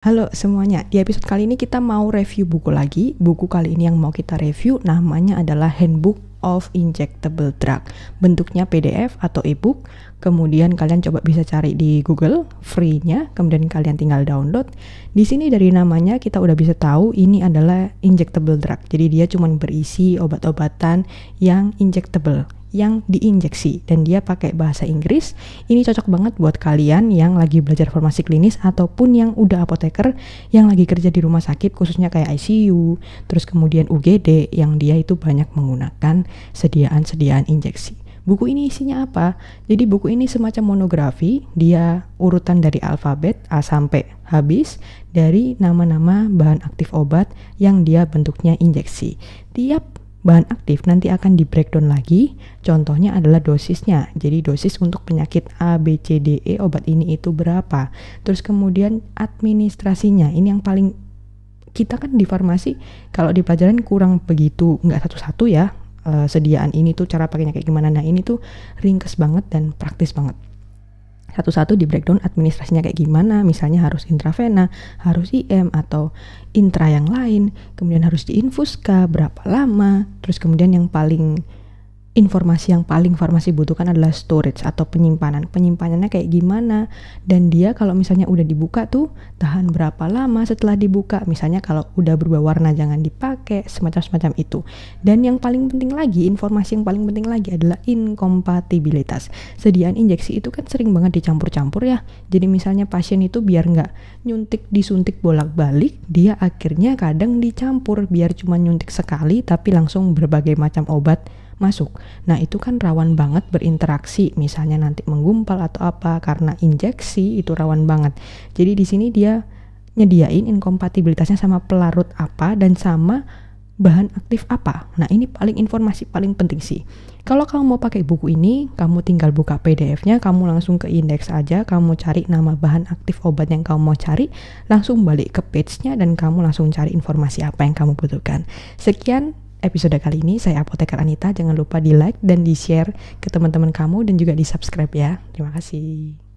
Halo semuanya, di episode kali ini kita mau review buku lagi. Buku kali ini yang mau kita review namanya adalah Handbook of Injectable Drug. Bentuknya PDF atau e-book. Kemudian kalian coba bisa cari di Google free-nya, kemudian kalian tinggal download. Di sini dari namanya kita udah bisa tahu ini adalah injectable drug. Jadi dia cuma berisi obat-obatan yang injectable yang diinjeksi dan dia pakai bahasa Inggris. Ini cocok banget buat kalian yang lagi belajar farmasi klinis ataupun yang udah apoteker yang lagi kerja di rumah sakit khususnya kayak ICU, terus kemudian UGD yang dia itu banyak menggunakan sediaan-sediaan injeksi. Buku ini isinya apa? Jadi buku ini semacam monografi, dia urutan dari alfabet A sampai habis dari nama-nama bahan aktif obat yang dia bentuknya injeksi. Tiap Bahan aktif nanti akan di breakdown lagi, contohnya adalah dosisnya. Jadi dosis untuk penyakit A, B, C, D, E obat ini itu berapa. Terus kemudian administrasinya, ini yang paling kita kan di farmasi kalau di pelajaran kurang begitu, nggak satu-satu ya, uh, sediaan ini tuh cara pakainya kayak gimana. Nah ini tuh ringkes banget dan praktis banget satu-satu di breakdown administrasinya kayak gimana misalnya harus intravena harus IM atau intra yang lain kemudian harus diinfus berapa lama terus kemudian yang paling informasi yang paling farmasi butuhkan adalah storage atau penyimpanan. Penyimpanannya kayak gimana? Dan dia kalau misalnya udah dibuka tuh tahan berapa lama setelah dibuka? Misalnya kalau udah berubah warna jangan dipakai, semacam-semacam itu. Dan yang paling penting lagi, informasi yang paling penting lagi adalah inkompatibilitas. Sediaan injeksi itu kan sering banget dicampur-campur ya. Jadi misalnya pasien itu biar nggak nyuntik disuntik bolak-balik, dia akhirnya kadang dicampur biar cuma nyuntik sekali tapi langsung berbagai macam obat masuk. Nah, itu kan rawan banget berinteraksi, misalnya nanti menggumpal atau apa karena injeksi itu rawan banget. Jadi di sini dia nyediain inkompatibilitasnya sama pelarut apa dan sama bahan aktif apa. Nah, ini paling informasi paling penting sih. Kalau kamu mau pakai buku ini, kamu tinggal buka PDF-nya, kamu langsung ke indeks aja, kamu cari nama bahan aktif obat yang kamu mau cari, langsung balik ke page-nya dan kamu langsung cari informasi apa yang kamu butuhkan. Sekian episode kali ini. Saya Apoteker Anita. Jangan lupa di like dan di share ke teman-teman kamu dan juga di subscribe ya. Terima kasih.